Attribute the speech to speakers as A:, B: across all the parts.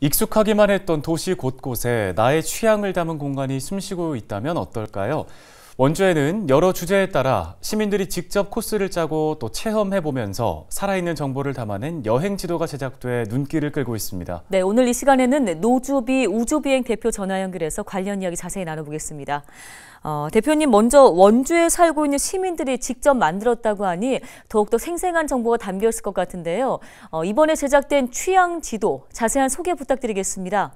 A: 익숙하기만 했던 도시 곳곳에 나의 취향을 담은 공간이 숨쉬고 있다면 어떨까요? 원주에는 여러 주제에 따라 시민들이 직접 코스를 짜고 또 체험해보면서 살아있는 정보를 담아낸 여행 지도가 제작돼 눈길을 끌고 있습니다.
B: 네, 오늘 이 시간에는 노주비 우주비행 대표 전화 연결해서 관련 이야기 자세히 나눠보겠습니다. 어, 대표님, 먼저 원주에 살고 있는 시민들이 직접 만들었다고 하니 더욱더 생생한 정보가 담겨 있을 것 같은데요. 어, 이번에 제작된 취향 지도 자세한 소개 부탁드리겠습니다.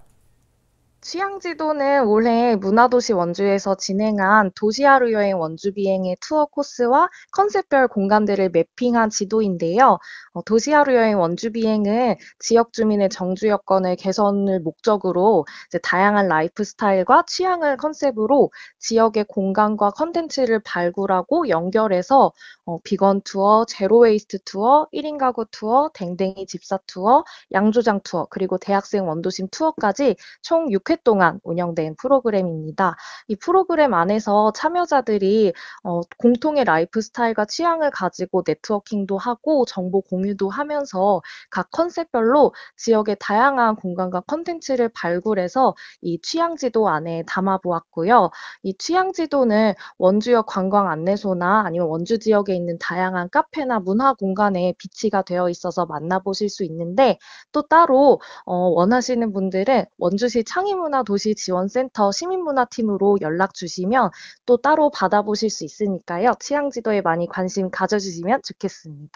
C: 취향 지도는 올해 문화도시 원주에서 진행한 도시하루 여행 원주 비행의 투어 코스와 컨셉별 공간들을 매핑한 지도인데요. 어, 도시하루 여행 원주 비행은 지역 주민의 정주 여건을 개선을 목적으로 다양한 라이프 스타일과 취향을 컨셉으로 지역의 공간과 컨텐츠를 발굴하고 연결해서 어, 비건 투어, 제로 웨이스트 투어, 1인 가구 투어, 댕댕이 집사 투어, 양조장 투어, 그리고 대학생 원도심 투어까지 총 6회 6회 동안 운영된 프로그램입니다. 이 프로그램 안에서 참여자들이 어, 공통의 라이프 스타일과 취향을 가지고 네트워킹도 하고 정보 공유도 하면서 각 컨셉별로 지역의 다양한 공간과 컨텐츠를 발굴해서 이 취향지도 안에 담아보았고요. 이 취향지도는 원주역 관광 안내소나 아니면 원주 지역에 있는 다양한 카페나 문화 공간에 비치가 되어 있어서 만나보실 수 있는데 또 따로 어, 원하시는 분들은 원주시 창의문 시민문화도시지원센터 시민문화팀으로 연락 주시면 또 따로 받아보실 수 있으니까요. 취향지도에 많이 관심 가져주시면 좋겠습니다.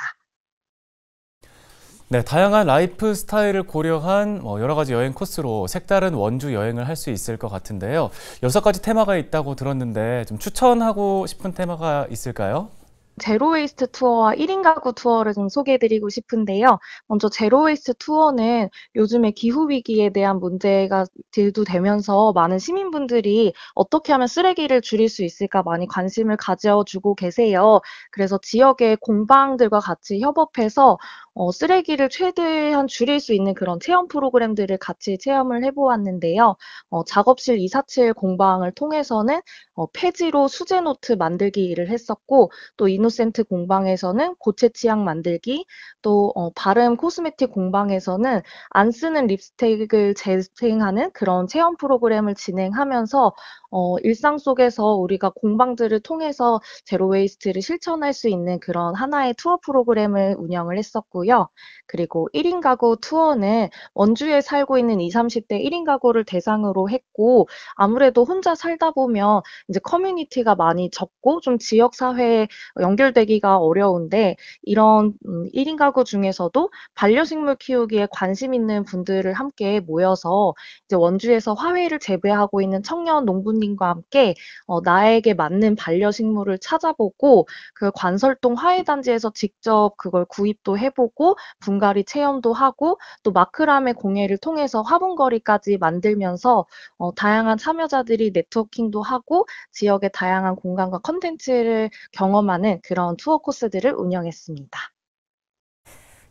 A: 네, 다양한 라이프 스타일을 고려한 뭐 여러 가지 여행 코스로 색다른 원주 여행을 할 수 있을 것 같은데요. 여섯 가지 테마가 있다고 들었는데 좀 추천하고 싶은 테마가 있을까요?
C: 제로웨이스트 투어와 1인 가구 투어를 좀 소개해드리고 싶은데요. 먼저 제로웨이스트 투어는 요즘에 기후위기에 대한 문제가 들도되면서 많은 시민분들이 어떻게 하면 쓰레기를 줄일 수 있을까 많이 관심을 가져주고 계세요. 그래서 지역의 공방들과 같이 협업해서 어, 쓰레기를 최대한 줄일 수 있는 그런 체험 프로그램들을 같이 체험을 해보았는데요. 어, 작업실 247 공방을 통해서는 어, 폐지로 수제 노트 만들기 일을 했었고 또이 이노센트 공방에서는 고체 치약 만들기, 또 어, 바름 코스메틱 공방에서는 안 쓰는 립스틱을 재생하는 그런 체험 프로그램을 진행하면서 어, 일상 속에서 우리가 공방들을 통해서 제로 웨이스트를 실천할 수 있는 그런 하나의 투어 프로그램을 운영을 했었고요. 그리고 1인 가구 투어는 원주에 살고 있는 20, 30대 1인 가구를 대상으로 했고 아무래도 혼자 살다 보면 이제 커뮤니티가 많이 적고 좀 지역 사회에 연결되기가 어려운데 이런 1인 음, 가구 중에서도 반려식물 키우기에 관심 있는 분들을 함께 모여서 이제 원주에서 화훼를 재배하고 있는 청년 농부 감독님과 함께 어, 나에게 맞는 반려식물을 찾아보고 그 관설동 화훼단지에서 직접 그걸 구입도 해보고 분갈이 체험도 하고 또 마크라메 공예를 통해서 화분거리까지 만들면서 어, 다양한 참여자들이 네트워킹도 하고 지역의 다양한 공간과 컨텐츠를 경험하는 그런 투어 코스들을 운영했습니다.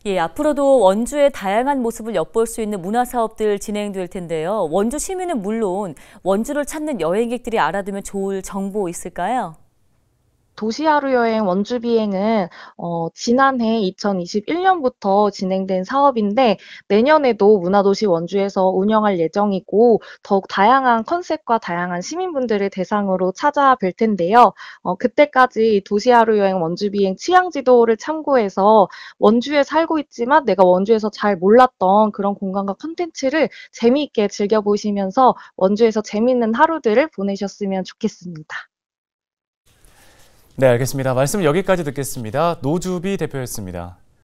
B: 예, 앞으로도 원주의 다양한 모습을 엿볼 수 있는 문화 사업들 진행될 텐데요. 원주 시민은 물론 원주를 찾는 여행객들이 알아두면 좋을 정보 있을까요?
C: 도시하루 여행 원주 비행은 어, 지난해 2021년부터 진행된 사업인데 내년에도 문화도시 원주에서 운영할 예정이고 더욱 다양한 컨셉과 다양한 시민분들을 대상으로 찾아뵐 텐데요. 어, 그때까지 도시하루 여행 원주 비행 취향 지도를 참고해서 원주에 살고 있지만 내가 원주에서 잘 몰랐던 그런 공간과 컨텐츠를 재미있게 즐겨보시면서 원주에서 재미있는 하루들을 보내셨으면 좋겠습니다.
A: 네, 알겠습니다. 말씀 여기까지 듣겠습니다. 노주비 대표였습니다.